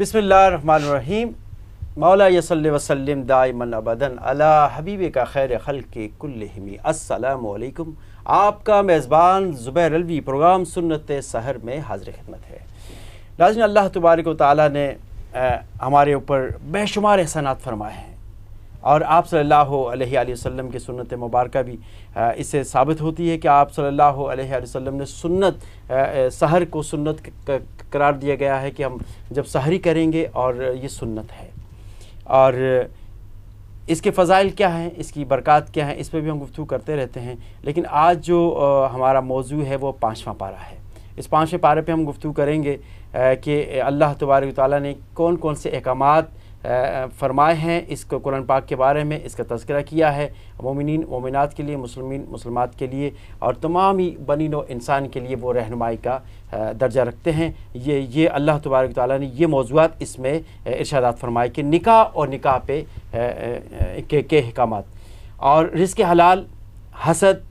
बसमीम मौला वसल्लम दाइमन अबदन अला हबीब का खैर खल के कुल्लहमी असलकम आपका मेज़बान ज़ुबैर अलवी प्रोग्राम सुन्नत सहर में हाजिर खिदमत है लाजन अल्लाह तबारक ताली ने आ, हमारे ऊपर बेशुमार एहसानात फरमाए हैं और आप सल्लल्लाहु अलैहि वसल्लम की सुन्नत मुबारक भी इससे साबित होती है कि आप सल्लल्लाहु अलैहि वसल्लम ने सुन्नत सहर को सुन्नत करार दिया गया है कि हम जब सहरी करेंगे और ये सुन्नत है और इसके फ़ज़ाइल क्या हैं इसकी बरक़ात क्या है इस पर भी हम गुफ्तु करते रहते हैं लेकिन आज जो हमारा मौजू है वो पाँचवा पारा है इस पाँचवें पारे पर हम गुफ्तु करेंगे कि अल्लाह तबारक ताली ने कौन कौन से अहकाम फरमाए हैं इसको कुरान पाक के बारे में इसका तस्करा किया है मोमिन मोमिनत के लिए मुसलमिन मुसलमात के लिए और तमाम ही बनी नो इंसान के लिए वो रहनमाई का दर्जा रखते हैं ये ये अल्लाह तबारक ताली ने ये मौजूद इसमें इर्शादात फरमाए कि निका और निका पे के के अहकाम और रिस्क हलाल हसद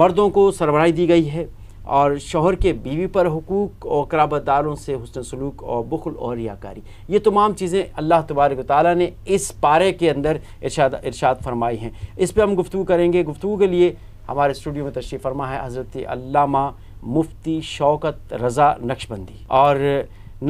मर्दों को सरबराही दी गई है और शोहर के बीवी पर हकूक़ और कराबतदारों से हसन सलूक और बखुल और रियाकारी ये तमाम चीज़ें अल्लाह तबारक ताली ने इस पारे के अंदर इर्शाद इर्शाद फरमाई हैं इस पर हम गुफ्तु करेंगे गुफ्तु के लिए हमारे स्टूडियो में तशरीफ़ फरमा है हज़रत अल्लामा मुफ्ती शौकत रज़ा नक्शबंदी और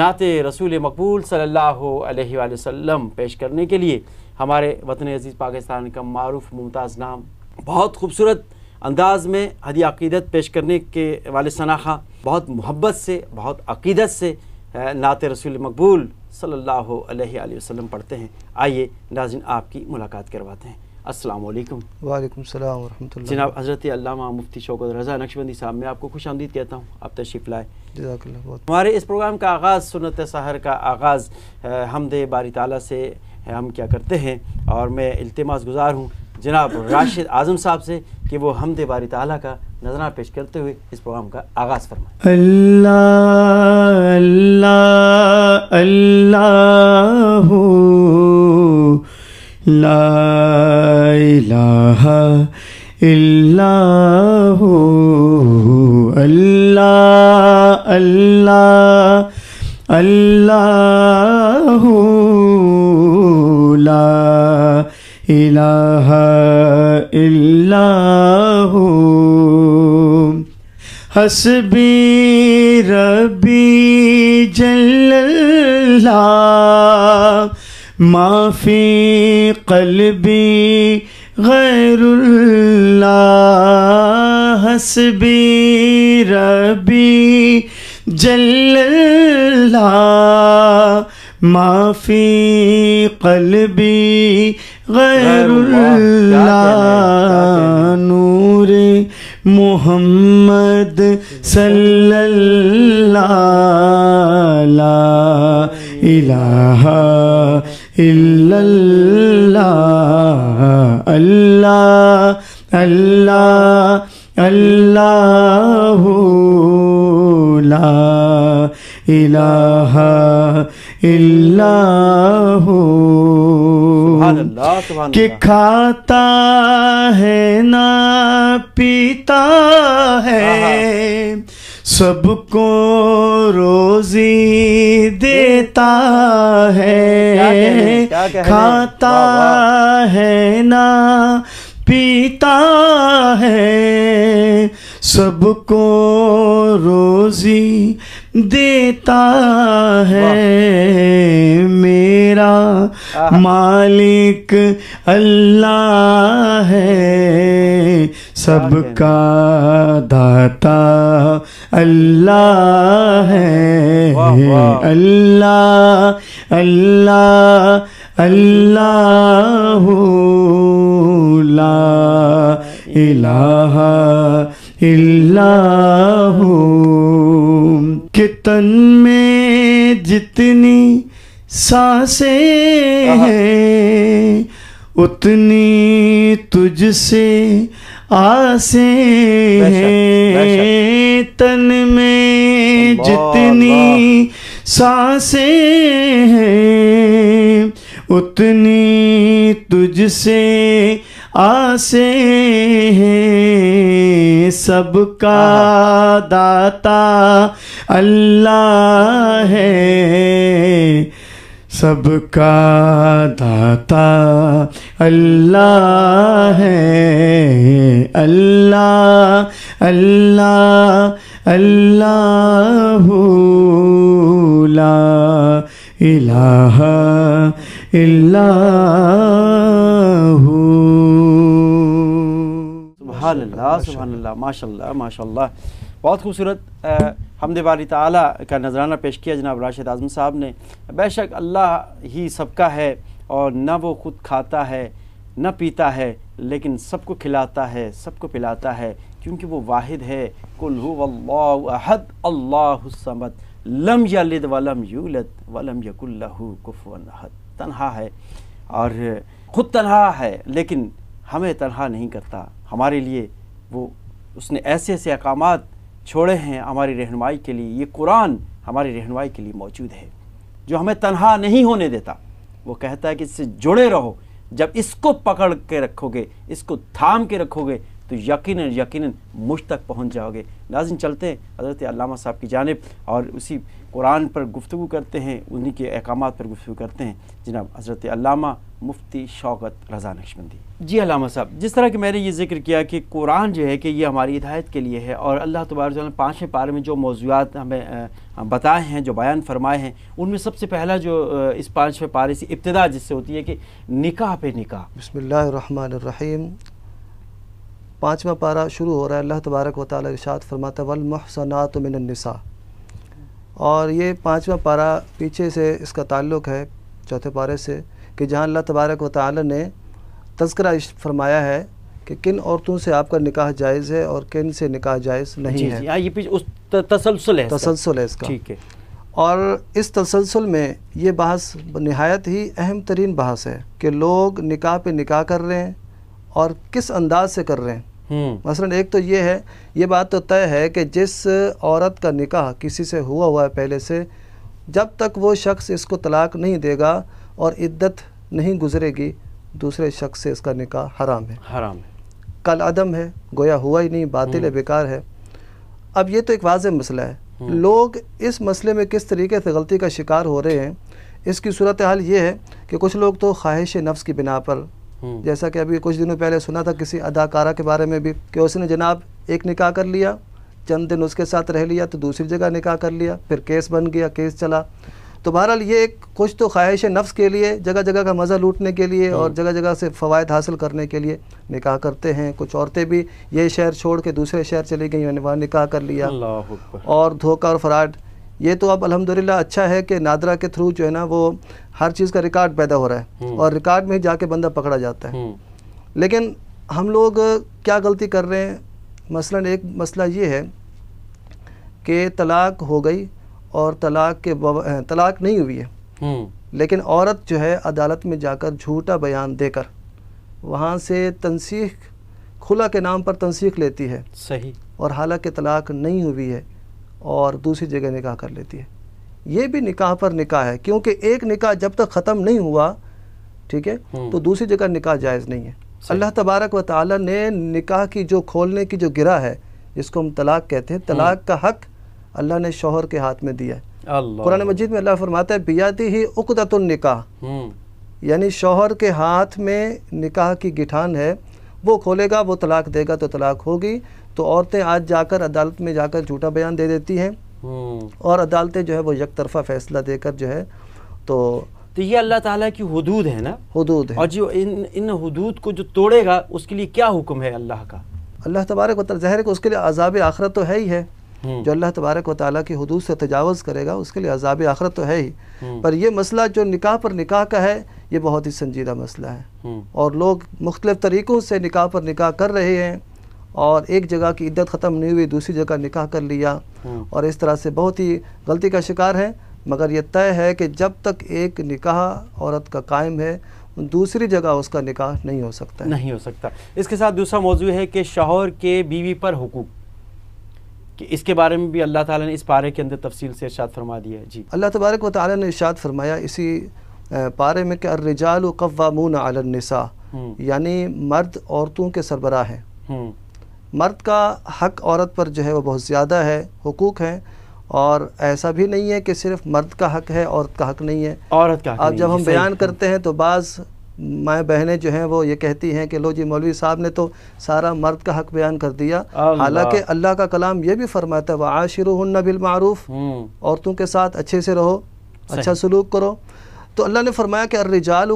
नात रसूल मकबूल सल्ला वसम पेश करने के लिए हमारे वतन अज़ीज़ पाकिस्तान का मरूफ मुमताज़ नाम बहुत खूबसूरत अंदाज में हदी अकीदत पेश करने के वाले शनाखा बहुत मोहब्बत से बहुत अकीदत से नात रसूल मकबूल सल्लल्लाहु अलैहि वसल्लम पढ़ते हैं आइए नाजिन आपकी मुलाकात करवाते हैं अस्सलाम वालेकुम वालेकुम सलाम वरहमतुल्लाह जनाब हज़रत अल्लामा मुफ्ती शौकत रज़ा नक्शबंदी साहब मैं आपको खुश आमदीद कहता हूँ आप तशरीफ़ लाए हमारे इस प्रोग्राम का आगाज़ सुनत सहर का आगाज़ हमद बारी ताली से हम क्या करते हैं और मैं इल्तमास गुजार हूँ जनाब राशिद आजम साहब से कि वो हमदे बारी ताला का नजराना पेश करते हुए इस प्रोग्राम का आगाज फरमाए अल्लाह अल्लाह अल्लाह ला इलाहा अल्लाह अल्लाह अल्लाह ला إله إلا هو حسبي ربي جل الله ما في قلبي غير الله حسبي ربي جل الله ما في قلبي गैरुल्ला नूर मोहम्मद सल्लल्ला इलाहा इल्लल्लाह अल्लाह अल्लाह अल्लाह ला इलाहा इल्लाहू कि खाता है ना पीता है हाँ, हाँ। सबको रोजी देता है खाता है ना पीता है सबको रोजी देता है मेरा मालिक अल्लाह है सबका दाता अल्लाह है अल्लाह अल्लाह अल्लाह ला इलाहा इल्लाहू के तन में जितनी सांसें हैं उतनी तुझसे आसे हैं तन में जितनी सांसें हैं उतनी तुझसे आसे हैं सबका हाँ, हाँ। दाता अल्लाह है सबका दाता अल्लाह है अल्लाह अल्लाह अल्लाह ला इलाहा इल्ला माशा बहुत खूबसूरत हमद बारी ताली का नजराना पेश किया जनाब राशिद आजम साहब ने बेशक अल्लाह ही सबका है और न वो खुद खाता है न पीता है लेकिन सबको खिलाता है सबको पिलाता है क्योंकि वो वाहिद है कुल्लाहद अल्लाहमद लम यलद वलम यूलत वलम यकुल्लहू कुफ़नहद तनहा है और ख़ुद तनहा है लेकिन हमें तनहा नहीं करता हमारे लिए वो उसने ऐसे ऐसे अहकाम छोड़े हैं हमारी रहनमाई के लिए ये कुरान हमारी रहनमाई के लिए मौजूद है जो हमें तनहा नहीं होने देता वो कहता है कि इससे जुड़े रहो जब इसको पकड़ के रखोगे इसको थाम के रखोगे तो यकीन यकीन मुझ तक पहुंच जाओगे नाजिन चलते हैं हज़रत साहब की जानब और उसी कुरान पर गुफ्तु करते हैं उन्हीं के अहकाम पर गुफ्तु करते हैं जनाब हज़रत अलामा मुफ्ती शौकत रजा नक्शबंदी जी अलामा साहब जिस तरह कि मैंने ये जिक्र किया कि कुरान जो है कि ये हमारी हिदायत के लिए है और अल्लाह तबार पाँचवें पारे में जो मौजूद हमें बताए हैं जो बयान फरमाए हैं उनमें सबसे पहला जो इस पाँचवें पारे से इब्तदा जिससे होती है कि निका पे निका बसमीम पाँचवा पारा शुरू हो रहा है अल्लाह तबारक वाली इर्शाद फरमाता वलमहसनात मिनसा और ये पाँचवा पारा पीछे से इसका ताल्लुक़ है चौथे पारे से कि जहाँ अल्लाह तबारक व ताल ने तस्करा फरमाया है कि किन औरतों से आपका निकाह जायज़ है और किन से निकाह जायज़ नहीं जी, है जी, हाँ, ये उस तसलसल है तसलसल है इसका ठीक है और इस तसलसल में ये बहस नहायत ही अहम तरीन बहस है कि लोग निकाह पे निकाह कर रहे हैं और किस अंदाज से कर रहे हैं हम्म। मसलन एक तो ये है ये बात तो तय है कि जिस औरत का निकाह किसी से हुआ हुआ है पहले से जब तक वो शख्स इसको तलाक नहीं देगा और इद्दत नहीं गुजरेगी दूसरे शख्स से इसका निकाह हराम है हराम है कल अदम है गोया हुआ ही नहीं बातिल है हम्म। बेकार है अब ये तो एक वाज मसला है हम्म। लोग इस मसले में किस तरीके से गलती का शिकार हो रहे हैं इसकी सूरत हाल ये है कि कुछ लोग तो ख्वाहिश नफ्स की बिना पर हम्म। जैसा कि अभी कुछ दिनों पहले सुना था किसी अदाकारा के बारे में भी कि उसने जनाब एक निकाह कर लिया चंद दिन उसके साथ रह लिया तो दूसरी जगह निकाह कर लिया फिर केस बन गया केस चला तो बहरहाल ये एक कुछ तो ख्वाहिश नफ्स के लिए जगह जगह का मज़ा लूटने के लिए और हम्म। जगह जगह से फ़वाद हासिल करने के लिए निकाह करते हैं कुछ औरतें भी ये शहर छोड़ के दूसरे शहर चली गई वहाँ निकाह कर लिया और धोखा और फ्राड ये तो अब अलहमदिल्ला अच्छा है कि नादरा के थ्रू जो है ना वो हर चीज़ का रिकॉर्ड पैदा हो रहा है हम्म। और रिकॉर्ड में ही जाके बंदा पकड़ा जाता है हम्म। लेकिन हम लोग क्या गलती कर रहे हैं मसलन एक मसला ये है कि तलाक हो गई और तलाक के तलाक नहीं हुई है हम्म। लेकिन औरत जो है अदालत में जाकर झूठा बयान देकर वहाँ से तनसीख खुला के नाम पर तनसीख लेती है सही और हालांकि तलाक नहीं हुई है और दूसरी जगह निकाह कर लेती है ये भी निकाह पर निकाह है क्योंकि एक निकाह जब तक ख़त्म नहीं हुआ ठीक है हम्म। तो दूसरी जगह निकाह जायज़ नहीं है अल्लाह तबारक व ताली ने निकाह की जो खोलने की जो गिरा है जिसको हम तलाक कहते हैं तलाक हम्म। का हक अल्लाह ने शोहर के हाथ में दिया है कुरान मजीद में अल्लाह फरमाता है बियाती ही उकदतुलनिकाह हम्म। यानी शोहर के हाथ में निकाह की गिठान है वो खोलेगा वो तलाक देगा तो तलाक होगी तो औरतें आज जाकर अदालत में जाकर झूठा बयान दे देती हैं हम्म। और अदालतें जो है वो यक तरफा फैसला देकर जो है तो तो ये अल्लाह ताला की हदूद है ना हदूद है और जो इन इन हदूद को जो तोड़ेगा उसके लिए क्या हुक्म है अल्लाह का अल्लाह तबारक वाल ज़ाहिर को उसके लिए अजाब आखरत तो है ही है हम्म। जो अल्लाह तबारक व ताली की हदूद से तजावज़ करेगा उसके लिए अजाब आखरत तो है ही हम्म। पर यह मसला जो निकाह पर निकाह का है ये बहुत ही संजीदा मसला है और लोग मुख्तलिफ़ तरीक़ों से निकाह पर निकाह कर रहे हैं और एक जगह की इद्दत ख़त्म नहीं हुई दूसरी जगह निकाह कर लिया हाँ। और इस तरह से बहुत ही गलती का शिकार है मगर यह तय है कि जब तक एक निकाह औरत का कायम है दूसरी जगह उसका निकाह नहीं हो सकता नहीं हो सकता इसके साथ दूसरा मौजू है कि शोहर के बीवी पर हुकूक कि इसके बारे में भी अल्लाह ताला ने इस पारे के अंदर तफसील से इर्शाद फरमा दिया है जी अल्लाह तबारक व ताली ने इर्शाद फरमाया इसी पारे में कि अर्रजाल कवामून अलनसा हम्म। यानी मर्द औरतों के सरबरा हैं हम्म। मर्द का हक औरत पर जो है वो बहुत ज़्यादा है हकूक़ हैं और ऐसा भी नहीं है कि सिर्फ मर्द का हक है औरत का हक नहीं है औरत का अब जब हम बयान करते हैं तो बाज़ माएँ बहनें जो हैं वो ये कहती हैं कि लो जी मौलवी साहब ने तो सारा मर्द का हक बयान कर दिया हालांकि अल्लाह का कलाम ये भी फरमाता है वह आशिर बिलमूफ हम्म। औरतों के साथ अच्छे से रहो अच्छा सलूक करो तो अल्लाह ने फरमाया कि अर्रजाल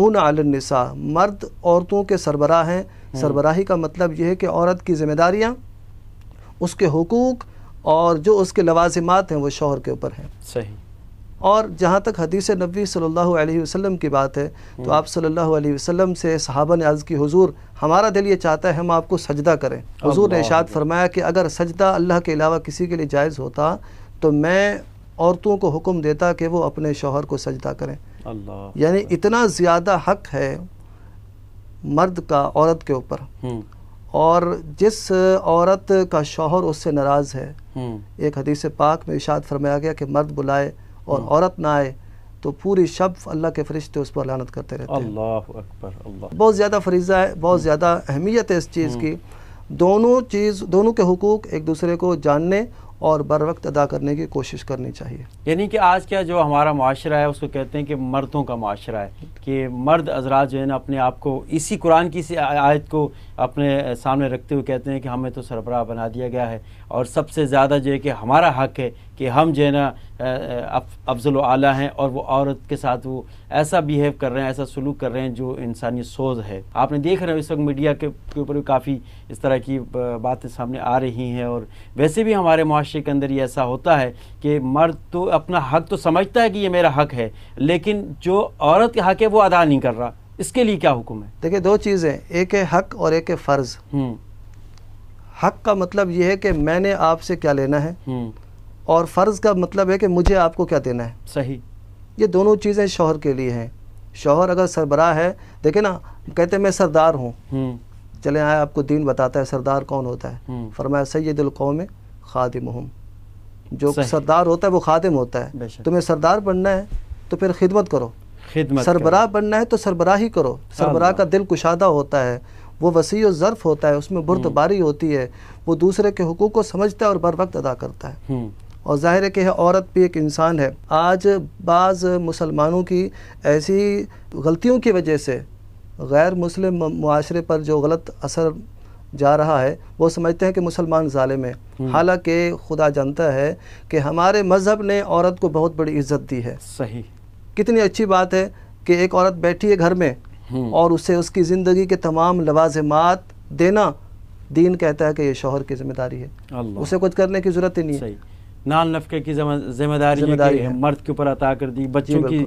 मुन आलनसा मर्द औरतों के सरबरा हैं हम्म। सरबराही का मतलब यह है कि औरत की जिम्मेदारियाँ उसके हकूक़ और जो उसके लवाजमात हैं वो शोहर के ऊपर हैं सही और जहाँ तक हदीस नबी सल्लल्लाहु अलैहि वसल्लम की बात है तो हम्म। आप सल्लल्लाहु अलैहि वसल्लम से सहाबा ने अर्ज़ की हुजूर हमारा दिल ये चाहता है हम आपको सजदा करें हुजूर ने इशाद फरमाया कि अगर सजदा अल्लाह के अलावा किसी के लिए जायज़ होता तो मैं औरतों को हुक्म देता कि वो अपने शोहर को सजदा करें यानी इतना ज़्यादा हक है मर्द का औरत के ऊपर हम्म। और जिस औरत का शोहर उससे नाराज़ है हम्म। एक हदीस पाक में इशाद फरमाया गया कि मर्द बुलाए और हम्म। औरत ना आए तो पूरी शब अल्लाह के फरिश्ते उस पर लानत करते रहते अल्लाह अकबर अल्लाह बहुत ज़्यादा फरीज़ा है बहुत ज़्यादा अहमियत है इस चीज़ की दोनों चीज़ दोनों के हकूक़ एक दूसरे को जानने और बर वक्त अदा करने की कोशिश करनी चाहिए यानी कि आज क्या जो हमारा माशरा है उसको कहते हैं कि मर्दों का माशरा है कि मर्द अजरा जो है ना अपने आप को इसी कुरान की इसी आयत को अपने सामने रखते हुए कहते हैं कि हमें तो सरबराह बना दिया गया है और सबसे ज़्यादा जो है कि हमारा हक है कि हम जो है ना अफजल आला हैं और वो औरत के साथ वो ऐसा बिहेव कर रहे हैं ऐसा सलूक कर रहे हैं जो इंसानी सोज है आपने देख रहे हो इस वक्त मीडिया के ऊपर भी काफ़ी इस तरह की बातें सामने आ रही हैं और वैसे भी हमारे माशरे के अंदर ये ऐसा होता है कि मर्द तो अपना हक तो समझता है कि ये मेरा हक है लेकिन जो औरत का हक है वो अदा नहीं कर रहा इसके लिए क्या हुक्म है देखिए दो चीज़ें एक है हक और एक है फ़र्ज़ हम्म। हक का मतलब ये है कि मैंने आपसे क्या लेना है हम्म। और फ़र्ज़ का मतलब है कि मुझे आपको क्या देना है सही ये दोनों चीज़ें शोहर के लिए हैं शोहर अगर सरबरा है देखे ना कहते मैं सरदार हूँ हम्म। चले आए आपको दीन बताता है सरदार कौन होता है हम्म। फरमाया सैद कौम खादिम हूँ जो सरदार होता है वो खादिम होता है तुम्हें सरदार बनना है तो फिर खिदमत करो खिदमत सरबराह बनना है तो सरबराह ही करो सरबराह का दिल कुशादा होता है वो वसी ज़र्फ़ होता है उसमें बुरदबारी हम्म। होती है वो दूसरे के हकूक़ को समझता है और बर वक्त अदा करता है और ज़ाहिर है कि औरत भी एक इंसान है आज बाज़ मुसलमानों की ऐसी गलतियों की वजह से गैर मुस्लिम माशरे पर जो गलत असर जा रहा है वो समझते हैं कि मुसलमान ालिम है हम्म। हालांकि खुदा जानता है कि हमारे मज़हब ने औरत को बहुत बड़ी इज्जत दी है सही कितनी अच्छी बात है कि एक औरत बैठी है घर में हम्म। और उसे उसकी ज़िंदगी के तमाम लवाजमात देना दीन कहता है कि ये शोहर की जिम्मेदारी है उसे कुछ करने की ज़रूरत ही नहीं है नान नफके की जिम्मेदारी है मर्द के ऊपर अता कर दी बच्चों की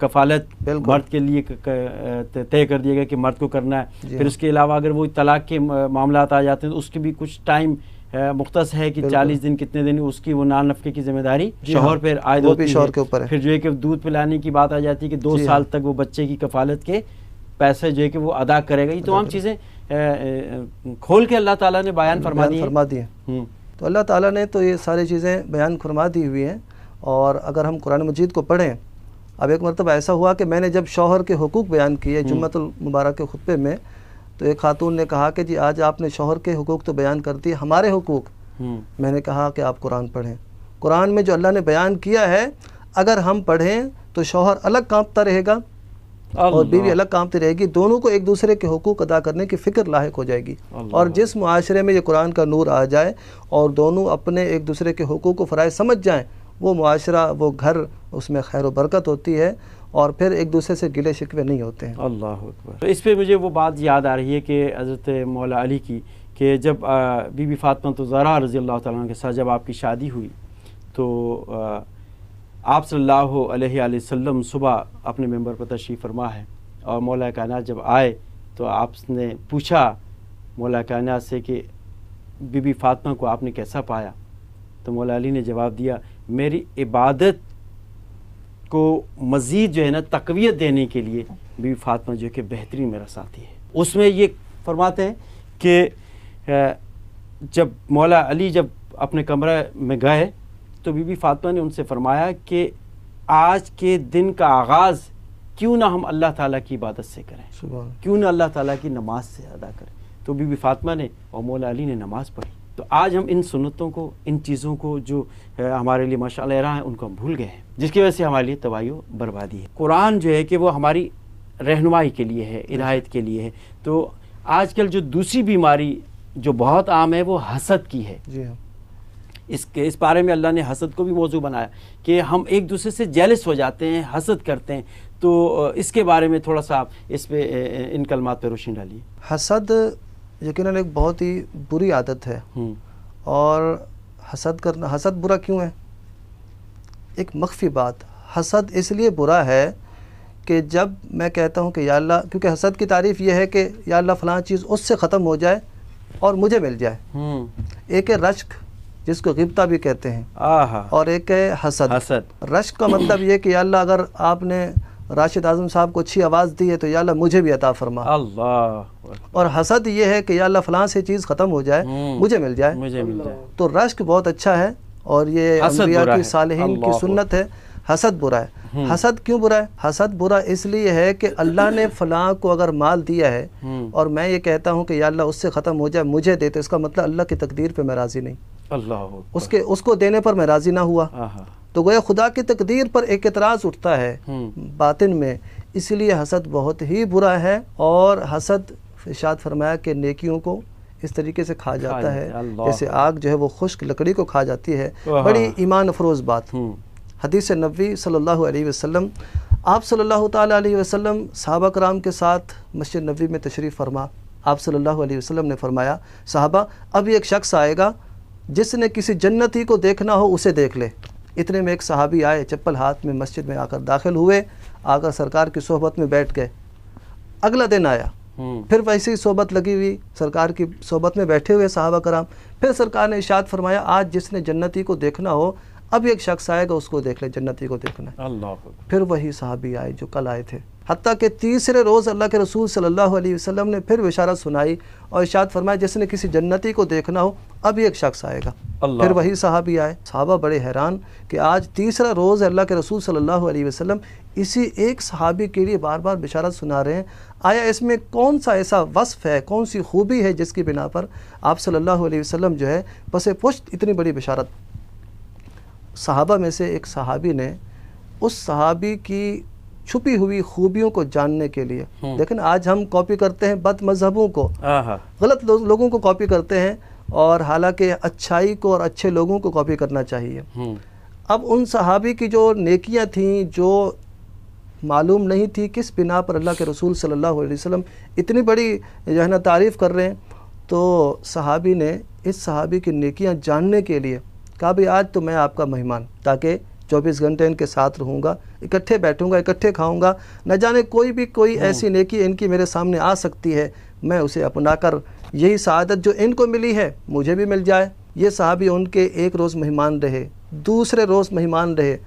कफालत मर्द के लिए तय कर दिया गया कि मर्द को करना है फिर हाँ। उसके अलावा अगर वो तलाक के मामला आ जाते हैं तो उसके भी कुछ टाइम मुख्त है कि चालीस दिन कितने दिन उसकी वो नान नफके की जिम्मेदारी शोहर पर आए दो के ऊपर फिर जो है कि दूध पिलाने की बात आ जाती है कि दो साल हाँ। तक वो बच्चे की कफालत के पैसे जो है कि वो अदा करेगा ये तमाम चीज़ें खोल के अल्लाह ताला ने बयान फरमा दी फरमा दी है हम्म। तो अल्लाह ताला ने तो ये सारी चीज़ें बयान खुरमा दी हुई हैं और अगर हम कुरान मजीद को पढ़ें अब एक मरतब ऐसा हुआ कि मैंने जब शौहर के हकूक़ बयान किए हम्म। जुम्मतमबारक के खुतबे में तो एक खातून ने कहा कि जी आज आपने शौहर के हकूक़ तो बयान कर दिए हमारे हकूक़ हम्म। मैंने कहा कि आप कुरान पढ़ें कुरान में जो अल्लाह ने बयान किया है अगर हम पढ़ें तो शौहर अलग कांपता रहेगा और बीवी अलग काम ती रहेगी दोनों को एक दूसरे के हकूक अदा करने की फ़िक्र लाक हो जाएगी और जिस माशरे में ये कुरान का नूर आ जाए और दोनों अपने एक दूसरे के हकूक को फ़राज समझ जाएँ वो माशरा वो घर उसमें खैर वरकत होती है और फिर एक दूसरे से गिले शिकवे नहीं होते हैं अल्लाह तो इस पर मुझे वो बात याद आ रही है कि हज़रत मौला अली की कि जब बीबी फ़ातमा तो ज़रा रज़ी अल्लाह तह के साथ जब आपकी शादी हुई तो आप सल्लाम सुबह अपने मेंबर पर तशरी फरमा है और मौला कायन जब आए तो आपने पूछा मौला कायन से कि बीबी फातमा को आपने कैसा पाया तो मौला अली ने जवाब दिया मेरी इबादत को मज़ीद जो है ना तकवीत देने के लिए बीबी फातमा जो है कि बेहतरीन मेरा साथी है उसमें ये फरमाते हैं कि जब मौला अली जब अपने कमरे में गए तो बीबी फातिमा ने उनसे फरमाया कि आज के दिन का आगाज़ क्यों ना हम अल्लाह ताला की इबादत से करें क्यों ना अल्लाह ताला की नमाज से अदा करें तो बीबी फातिमा ने और मौला अली ने नमाज पढ़ी तो आज हम इन सुनतों को इन चीज़ों को जो हमारे लिए माशा रहा है उनको हम भूल गए हैं जिसकी वजह से हमारे लिए तबाही बर्बादी है कुरान जो है कि वो हमारी रहनुमाई के लिए है हिदायत के लिए है तो आजकल जो दूसरी बीमारी जो बहुत आम है वो हसद की है हाँ। इसके इस बारे में अल्लाह ने हसद को भी मौजू बनाया कि हम एक दूसरे से जेलिस हो जाते हैं हसद करते हैं तो इसके बारे में थोड़ा सा आप इस पर इन कलमात पर रोशनी डालिए हसद यकीन एक बहुत ही बुरी आदत है हम्म। और हसद करना हसद बुरा क्यों है एक मख्फी बात हसद इसलिए बुरा है कि जब मैं कहता हूँ कि याल्ला क्योंकि हसद की तारीफ़ यह है कि याल्ला फ़लाँ चीज़ उससे ख़त्म हो जाए और मुझे मिल जाए हम्म। एक रश्क जिसको गिबता भी कहते हैं और एक है हसद हसद रश्क का मतलब ये कि अल्लाह अगर आपने राशिद आजम साहब को अच्छी आवाज़ दी है तो या मुझे भी अता फरमा अल्लाह और हसद ये है कि या फलां से चीज़ ख़त्म हो जाए हम्म। मुझे मिल जाए मुझे मिल जाए तो रश्क बहुत अच्छा है और ये अम्बिया की सालहीन की सुन्नत है हसद बुरा है हम्म। हसद क्यों बुरा है हसद बुरा इसलिए है कि अल्लाह ने फलां को अगर माल दिया है हम्म। और मैं ये कहता हूँ कि या अल्लाह उससे ख़त्म हो जाए मुझे दे तो इसका मतलब अल्लाह की तकदीर पर मैं राज़ी नहीं अल्लाह उसके उसको देने पर मैं राज़ी ना हुआ तो गोया खुदा की तकदीर पर एक एतराज़ उठता है हम्म। बातिन में इसलिए हसद बहुत ही बुरा है और हसद इशाद फरमाया कि नेकियों को इस तरीके से खा जाता है जैसे आग जो है वो खुश्क लकड़ी को खा जाती है बड़ी ईमान अफरोज बात हम्म। हदीस नबी सल्लल्लाहु अलैहि वसल्लम आप सल्लल्लाहु ताला अलैहि वसल्लम सहाबा कराम के साथ मस्जिद नबी में तशरीफ़ फरमा आप सल्लल्लाहु अलैहि वसल्लम ने फरमाया साहबा अभी एक शख्स आएगा जिसने किसी जन्नती को देखना हो उसे देख ले इतने में एक सहाबी आए चप्पल हाथ में मस्जिद में आकर दाखिल हुए आकर सरकार की सोहबत में बैठ गए अगला दिन आया हम्म। फिर वैसे ही सोहबत लगी हुई सरकार की सोहबत में बैठे हुए साहबा कराम फिर सरकार ने इशाद फरमाया आज जिसने जन्नती को देखना हो अब एक शख्स आएगा उसको देख ले जन्नती को देखना फिर वही साहबी आए जो कल आए थे हती के तीसरे रोज़ अल्लाह के रसूल सल्लल्लाहु अलैहि वसल्लम ने फिर इशारा सुनाई और इशाद फरमाया जिसने किसी जन्नती को देखना हो अब एक शख्स आएगा फिर वही साहबी आए साहबा बड़े हैरान कि आज तीसरा रोज़ अल्लाह के रसूल सल्लल्लाहु अलैहि वसल्लम इसी एक सहाबी के लिए बार बार बिशारत सुना रहे हैं आया इसमें कौन सा ऐसा वसफ़ है कौन सी खूबी है जिसकी बिना पर आप सल्लल्लाहु अलैहि वसल्लम जो है बस पुश्त इतनी बड़ी बिशारत सहाबा में से एक सहाबी ने उस सहाबी की छुपी हुई खूबियों को जानने के लिए हम्म। लेकिन आज हम कॉपी करते हैं बद मजहबों को गलत लो, लोगों को कॉपी करते हैं और हालांकि अच्छाई को और अच्छे लोगों को कॉपी करना चाहिए हम्म। अब उन सहाबी की जो नेकियां थीं जो मालूम नहीं थी किस बिना पर अल्लाह के रसूल सल्लल्लाहु अलैहि वसल्लम इतनी बड़ी जो है ना तारीफ़ कर रहे हैं तो सहाबी ने इस सहाबी की नेकियां जानने के लिए कहा भी आज तो मैं आपका मेहमान ताकि चौबीस घंटे इनके साथ रहूँगा इकट्ठे बैठूँगा इकट्ठे खाऊँगा न जाने कोई भी कोई हम्म। ऐसी नेकी इनकी मेरे सामने आ सकती है मैं उसे अपना कर यही शहादत जो इनको मिली है मुझे भी मिल जाए ये साहबी उनके एक रोज़ मेहमान रहे दूसरे रोज़ मेहमान रहे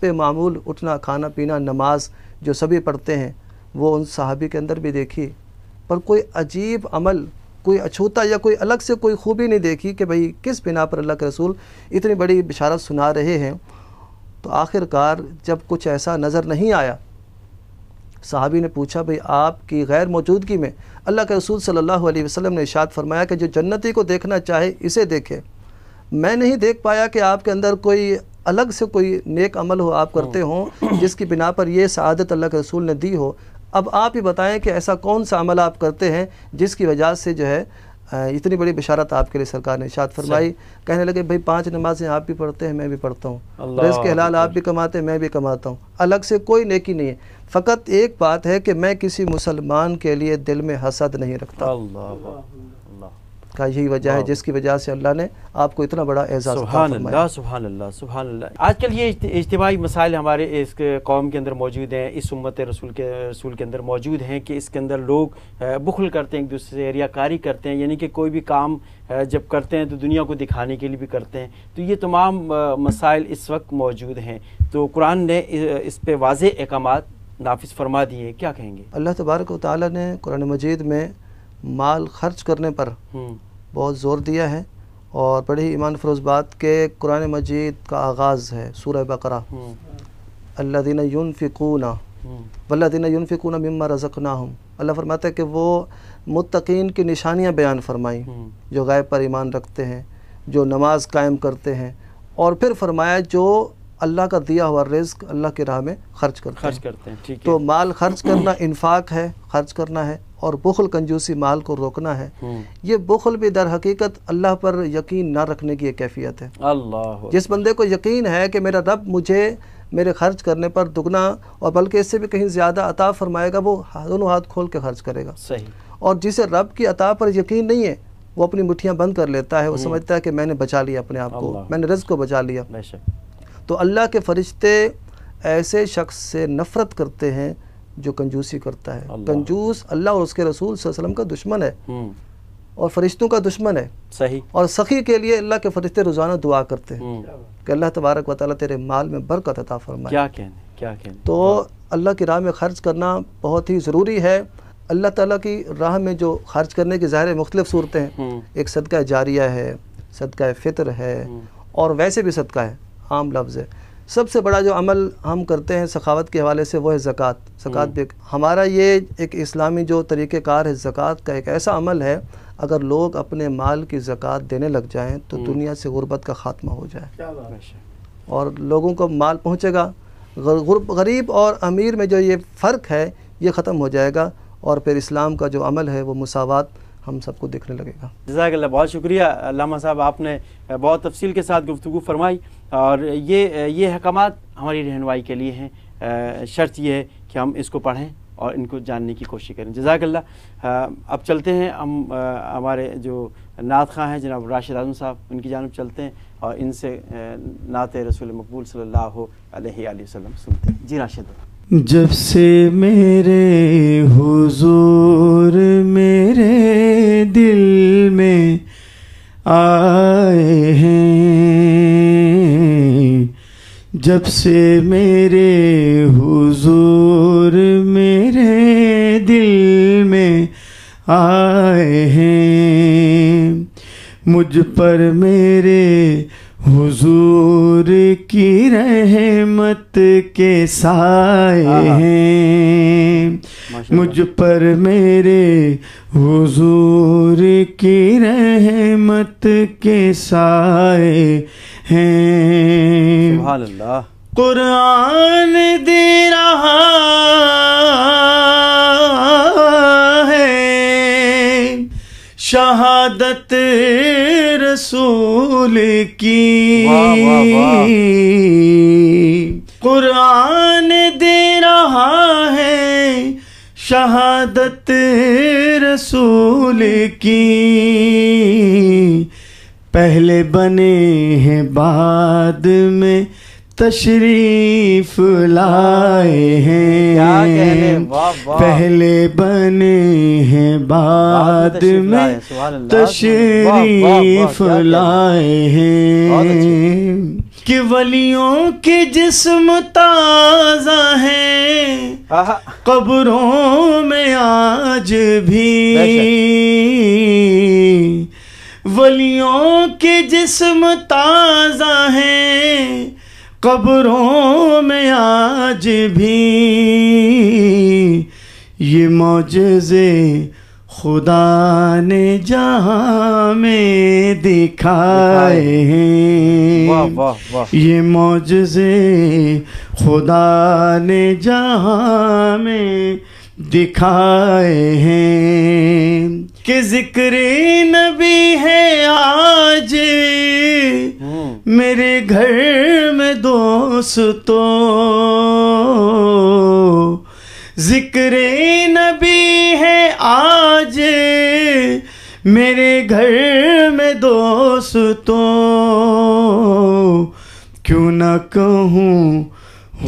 पे मामूल उठना खाना पीना नमाज जो सभी पढ़ते हैं वो उन साहबी के अंदर भी देखी पर कोई अजीब अमल कोई अछूता या कोई अलग से कोई खूबी नहीं देखी कि भाई किस बिना पर अल्लाह के रसूल इतनी बड़ी बिशारत सुना रहे हैं तो आखिरकार जब कुछ ऐसा नज़र नहीं आया साहबी ने पूछा भाई आपकी गैर मौजूदगी में अल्लाह के रसूल सल्लल्लाहु अलैहि वसल्लम ने इशात फरमाया कि जो जन्नती को देखना चाहे इसे देखे मैं नहीं देख पाया कि आपके अंदर कोई अलग से कोई नेक अमल हो आप करते हों जिसकी बिना पर यह शहादत अल्लाह के रसूल ने दी हो अब आप ही बताएं कि ऐसा कौन सा अमल आप करते हैं जिसकी वजह से जो है इतनी बड़ी बशारत आपके लिए सरकार ने इशात फरमाई कहने लगे भाई पांच नमाजें आप भी पढ़ते हैं मैं भी पढ़ता हूँ इसके हलाल आप भी कमाते हैं मैं भी कमाता हूँ अलग से कोई नेकी नहीं है फ़कत एक बात है कि मैं किसी मुसलमान के लिए दिल में हसद नहीं रखता का यही वजह है जिसकी वजह से अल्लाह ने आपको इतना बड़ा एजाज सुबहानल्ला सुबहानल्ला आजकल ये इज्तवाही मसाइल हमारे इस कौम के अंदर मौजूद हैं इस उम्मत रसूल के रसूल के अंदर मौजूद हैं कि इसके अंदर लोग बुखल करते हैं एक दूसरे से कारी करते हैं यानी कि कोई भी काम जब करते हैं तो दुनिया को दिखाने के लिए भी करते हैं तो ये तमाम मसाइल इस वक्त मौजूद हैं तो कुरान ने इस पर वाज अहकाम नाफिस फरमा दिए क्या कहेंगे अल्लाह तबारक ताली ने कुरान मजीद में माल खर्च करने पर हम्म। बहुत ज़ोर दिया है और बड़ी ईमान फरोज़ बात के कुरान मजीद का आगाज़ है सूर्य बकरा हम्म। अल्लादीन यूनफ़िकूना हम्म। वल्लादीन यूनफ़िकूना मम्मा रज़कना हूँ अल्लाह फरमाता है कि वो मुतकीन की निशानियाँ बयान फरमाई हम्म। जो गायब पर ईमान रखते हैं जो नमाज कायम करते हैं और फिर फरमाया जो अल्लाह का दिया हुआ रिज़्क अल्लाह की राह में खर्च करते खर्च करते हैं ठीक तो माल खर्च करना इन्फाक है खर्च करना है और बुखल कंजूसी माल को रोकना है हम्म। ये बुखल भी दर हकीकत अल्लाह पर यकीन ना रखने की एक कैफियत है अल्लाह जिस बंदे को यकीन है कि मेरा रब मुझे मेरे खर्च करने पर दुगना और बल्कि इससे भी कहीं ज़्यादा अता फरमाएगा वो दोनों हाथ खोल के खर्च करेगा सही और जिसे रब की अता पर यकीन नहीं है वो अपनी मुठियाँ बंद कर लेता है वो हम्म। समझता है कि मैंने बचा लिया अपने आप को मैंने रज को बचा लिया तो अल्लाह के फरिश्ते ऐसे शख्स से नफ़रत करते हैं जो कंजूसी करता है अल्ला। कंजूस अल्लाह और उसके रसूल वसलम का दुश्मन है हम्म। और फरिश्तों का दुश्मन है सही और सखी के लिए अल्लाह के फरिश्ते रोज़ाना दुआ करते हैं हम्म। कि अल्लाह तबारक वाली तेरे माल में बरकत अता फरमाए क्या कहने क्या कहने तो अल्लाह की राह में खर्च करना बहुत ही ज़रूरी है अल्लाह ताला की राह में जो खर्च करने की ज़ाहिर मुख्तलिफ सूरतें हैं हम्म। एक सदका जारिया है सदका फ़ितर है और वैसे भी सदका है आम लफ्ज़ है सबसे बड़ा जो अमल हम करते हैं सखावत के हवाले से वो है ज़क़़त ज़क़़त हम्म। भी हमारा ये एक इस्लामी जो तरीक़ेकार है ज़क़़त का एक ऐसा अमल है अगर लोग अपने माल की ज़क़़त देने लग जाएँ तो हम्म। दुनिया से गुर्बत का ख़ात्मा हो जाए और लोगों को माल पहुँचेगा गरीब और अमीर में जो ये फ़र्क है ये ख़त्म हो जाएगा और फिर इस्लाम का जो अमल है वो मसावत हम सबको देखने लगेगा जजाकल्ला बहुत शुक्रिया लामा साहब आपने बहुत तफसील के साथ गुफ्तु फरमाई और ये ये अहकाम हमारी रहनमाई के लिए हैं शर्त ये है कि हम इसको पढ़ें और इनको जानने की कोशिश करें जजाकल्ला अब चलते हैं हम हमारे जो नात खां हैं जनाब राशिद आजम साहब उनकी जानब चलते हैं और इनसे नात रसूल मकबूल सल्ला वसम सुनते हैं जी राशिद जब से मेरे हुजूर मेरे दिल में आए हैं जब से मेरे हुजूर मेरे दिल में आए हैं मुझ पर मेरे हुजूर की रहमत के साए हैं मुझ पर मेरे हुजूर की रहमत के साए हैं कुरान दे रहा शहादत रसूल की कुरान दे रहा है शहादत रसूल की पहले बने हैं बाद में तशरीफ लाए हैं पहले बने हैं बाद में तशरीफ लाए हैं कि वलियों के जिस्म ताजा हैं कब्रों में आज भी वलियों के जिस्म ताजा हैं कब्रों में आज भी ये मौजे खुदा ने जहाँ में दिखाए हैं ये मौजे खुदा ने जहाँ में दिखाए हैं कि जिक्र नबी है आज मेरे घर में दोस्तों जिक्र नबी है आज मेरे घर में दोस्तों क्यों ना कहूँ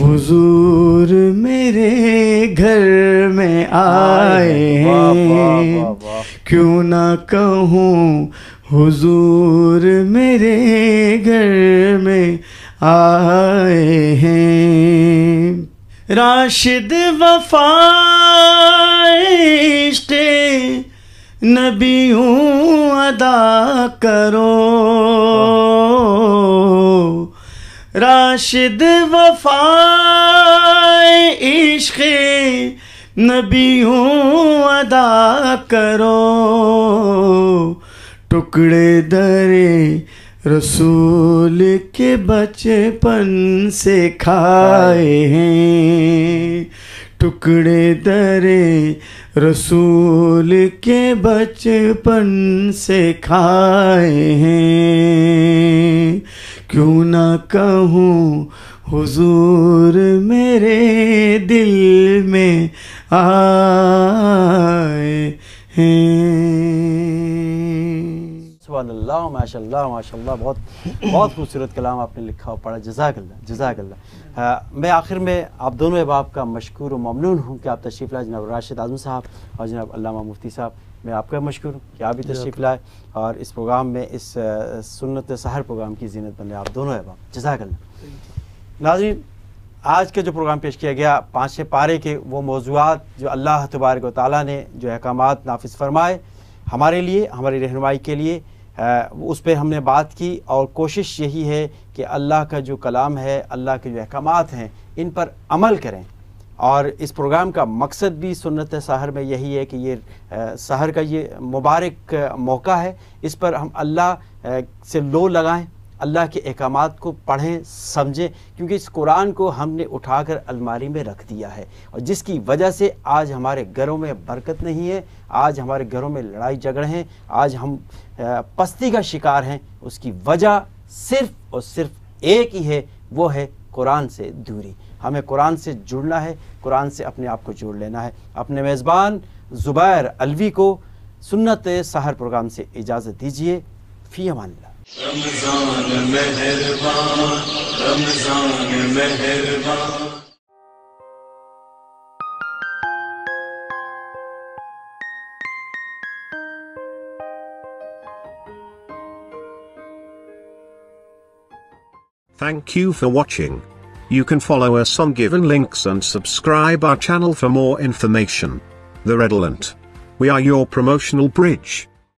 हुजूर मेरे घर में आए हैं क्यों न कहूँ हुजूर मेरे घर में आए हैं राशिद वफाइश्ते नबियों अदा करो राशिद वफाए इश्क़ नबियों अदा करो टुकड़े दरे रसूल के बचपन से खाए हैं टुकड़े दरे रसूल के बचपन से खाए हैं क्यों ना कहूँ हुजूर मेरे दिल में आए हैं सुबहानल्ला माशा माशा बहुत बहुत खूबसूरत कलाम आपने लिखा और पढ़ा जजाकल्ला जजाकल्ला हाँ, मैं आखिर में आप दोनों अहबाब का मशहूर और ममनून हूँ कि आप तशरीफ़ लाए जनाब राशिद आजम साहब और जनाब अलामा मुफ्ती साहब मैं आपका मशहूर हूँ कि आप भी तशरीफ़ लाए और इस प्रोग्राम में इस सुनत सहर प्रोग्राम की जीनत बने आप दोनों अहबाब जजाकल्ला नाजी आज का जो प्रोग्राम पेश किया गया पाँचवें पारे के वो मौजूद जो अल्लाह तबारक ताली ने जो अहकाम नाफिज फरमाए हमारे लिए हमारी रहनुमाई के लिए उस पर हमने बात की और कोशिश यही है कि अल्लाह का जो कलाम है अल्लाह के जो अहकाम हैं इन पर अमल करें और इस प्रोग्राम का मकसद भी सुनत सहर में यही है कि ये सहर का ये मुबारक मौका है इस पर हम अल्लाह से लो लगाएं अल्लाह के अहकाम को पढ़ें समझें क्योंकि इस कुरान को हमने उठाकर अलमारी में रख दिया है और जिसकी वजह से आज हमारे घरों में बरकत नहीं है आज हमारे घरों में लड़ाई झगड़े हैं आज हम पस्ती का शिकार हैं उसकी वजह सिर्फ और सिर्फ एक ही है वो है कुरान से दूरी हमें कुरान से जुड़ना है कुरान से अपने आप को जोड़ लेना है अपने मेज़बान ज़ुबैर अलवी को सुन्नत सहर प्रोग्राम से इजाज़त दीजिए फ़ी अमान Thank you for watching. You can follow us on given links and subscribe our channel for more information. The Redolent. We are your promotional bridge.